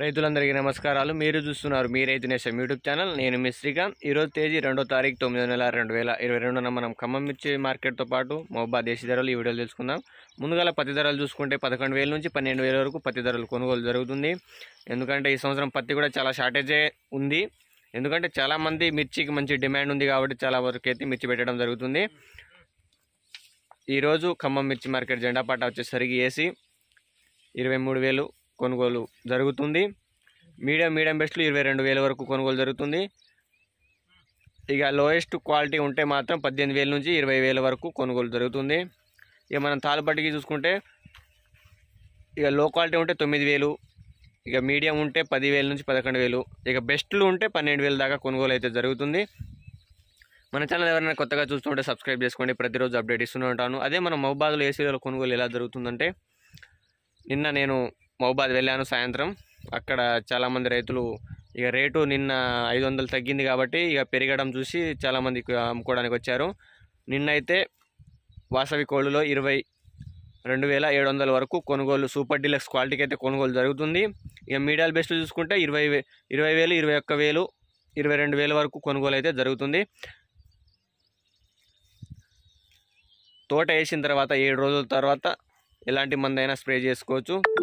రైతులందరికీ నమస్కారాలు మీరు చూస్తున్నారు మీ రైతు నేషం యూట్యూబ్ ఛానల్ నేను మీ శ్రీకాంత్ ఈరోజు తేదీ రెండో తారీఖు తొమ్మిదో నెల రెండు వేల ఇరవై రెండున మనం ఖమ్మం మిర్చి మార్కెట్తో పాటు మహబా దేశీ ధరలు ఈ వీడియోలు తెలుసుకుందాం ముందుగా పత్తి ధరలు చూసుకుంటే పదకొండు వేల నుంచి పన్నెండు వేల వరకు పత్తి ధరలు కొనుగోలు జరుగుతుంది ఎందుకంటే ఈ సంవత్సరం పత్తి కూడా చాలా షార్టేజే ఉంది ఎందుకంటే చాలామంది మిర్చికి మంచి డిమాండ్ ఉంది కాబట్టి చాలా వరకు అయితే మిర్చి పెట్టడం జరుగుతుంది ఈరోజు ఖమ్మం మిర్చి మార్కెట్ జెండాపాట వచ్చేసరికి వేసి ఇరవై మూడు వేలు కొనుగోలు జరుగుతుంది మీడియం మీడియం బెస్ట్లు ఇరవై రెండు వేల వరకు కొనుగోలు జరుగుతుంది ఇక లోయెస్ట్ క్వాలిటీ ఉంటే మాత్రం పద్దెనిమిది వేల నుంచి ఇరవై వేల వరకు కొనుగోలు జరుగుతుంది ఇక మనం తాళపట్టికి చూసుకుంటే ఇక లో క్వాలిటీ ఉంటే తొమ్మిది వేలు ఇక మీడియం ఉంటే పదివేల నుంచి పదకొండు వేలు ఇక బెస్ట్లు ఉంటే పన్నెండు వేల దాకా కొనుగోలు అయితే జరుగుతుంది మన ఛానల్ ఎవరైనా కొత్తగా చూస్తుంటే సబ్స్క్రైబ్ చేసుకోండి ప్రతిరోజు అప్డేట్ ఇస్తూనే ఉంటాను అదే మన మహబాద్లో ఏసీలో కొనుగోలు ఎలా జరుగుతుందంటే నిన్న నేను మహబాద్ వెళ్ళాను సాయంత్రం అక్కడ చాలామంది రైతులు ఇక రేటు నిన్న ఐదు వందలు తగ్గింది కాబట్టి ఇక పెరగడం చూసి చాలామంది అమ్ముకోవడానికి వచ్చారు నిన్నైతే వాసవి కోళ్ళులో ఇరవై రెండు వేల ఏడు వందల వరకు కొనుగోలు సూపర్ డీలక్స్ క్వాలిటీకి అయితే కొనుగోలు జరుగుతుంది ఇక మీడియా బెస్ట్ చూసుకుంటే ఇరవై ఇరవై వేలు ఇరవై ఒక్క వేలు ఇరవై రెండు వేల వరకు కొనుగోలు అయితే జరుగుతుంది తోట వేసిన తర్వాత ఏడు రోజుల తర్వాత ఎలాంటి మందైనా స్ప్రే చేసుకోవచ్చు